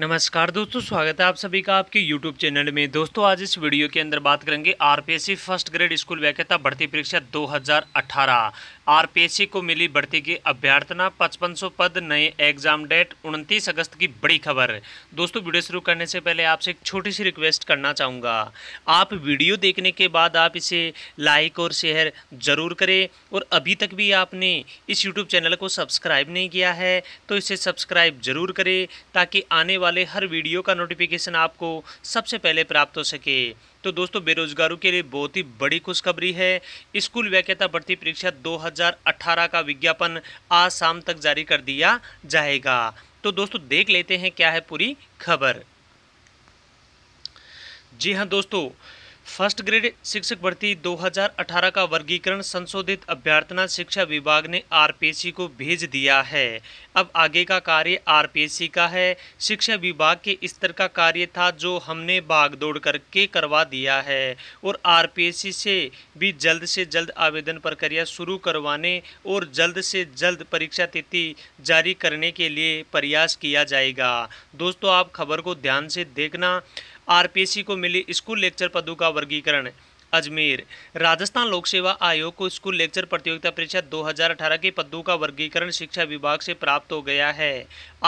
नमस्कार दोस्तों स्वागत है आप सभी का आपके YouTube चैनल में दोस्तों आज इस वीडियो के अंदर बात करेंगे आर फर्स्ट ग्रेड स्कूल व्याख्याता भर्ती परीक्षा 2018 आरपीएससी को मिली बढ़ती की अभ्यर्थना 5500 पद नए एग्जाम डेट 29 अगस्त की बड़ी खबर है दोस्तों वीडियो शुरू करने से पहले आपसे एक छोटी सी रिक्वेस्ट करना चाहूँगा आप वीडियो देखने के बाद आप इसे लाइक और शेयर ज़रूर करें और अभी तक भी आपने इस यूट्यूब चैनल को सब्सक्राइब नहीं किया है तो इसे सब्सक्राइब ज़रूर करें ताकि आने वाले हर वीडियो का नोटिफिकेशन आपको सबसे पहले प्राप्त हो सके तो दोस्तों बेरोजगारों के लिए बहुत ही बड़ी खुशखबरी है स्कूल व्याख्यता भर्ती परीक्षा 2018 का विज्ञापन आज शाम तक जारी कर दिया जाएगा तो दोस्तों देख लेते हैं क्या है पूरी खबर जी हाँ दोस्तों फर्स्ट ग्रेड शिक्षक भर्ती 2018 का वर्गीकरण संशोधित अभ्यर्थना शिक्षा विभाग ने आरपीएससी को भेज दिया है अब आगे का कार्य आरपीएससी का है शिक्षा विभाग के स्तर का कार्य था जो हमने भाग दौड़ करके करवा दिया है और आरपीएससी से भी जल्द से जल्द आवेदन प्रक्रिया शुरू करवाने और जल्द से जल्द परीक्षा तिथि जारी करने के लिए प्रयास किया जाएगा दोस्तों आप खबर को ध्यान से देखना आरपीसी को मिली स्कूल लेक्चर पदों का वर्गीकरण अजमेर राजस्थान लोक सेवा आयोग को स्कूल लेक्चर प्रतियोगिता परीक्षा 2018 के पदों का वर्गीकरण शिक्षा विभाग से प्राप्त हो गया है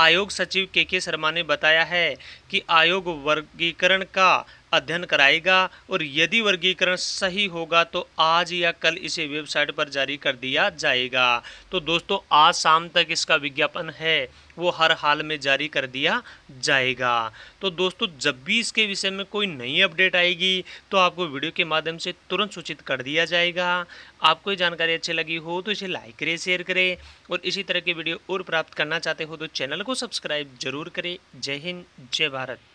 आयोग सचिव के के शर्मा ने बताया है कि आयोग वर्गीकरण का अध्ययन कराएगा और यदि वर्गीकरण सही होगा तो आज या कल इसे वेबसाइट पर जारी कर दिया जाएगा तो दोस्तों आज शाम तक इसका विज्ञापन है वो हर हाल में जारी कर दिया जाएगा तो दोस्तों जब भी इसके विषय में कोई नई अपडेट आएगी तो आपको वीडियो के माध्यम से तुरंत सूचित कर दिया जाएगा आपको ये जानकारी अच्छी लगी हो तो इसे लाइक करें शेयर करें और इसी तरह के वीडियो और प्राप्त करना चाहते हो तो चैनल को सब्सक्राइब जरूर करें जय हिंद जय भारत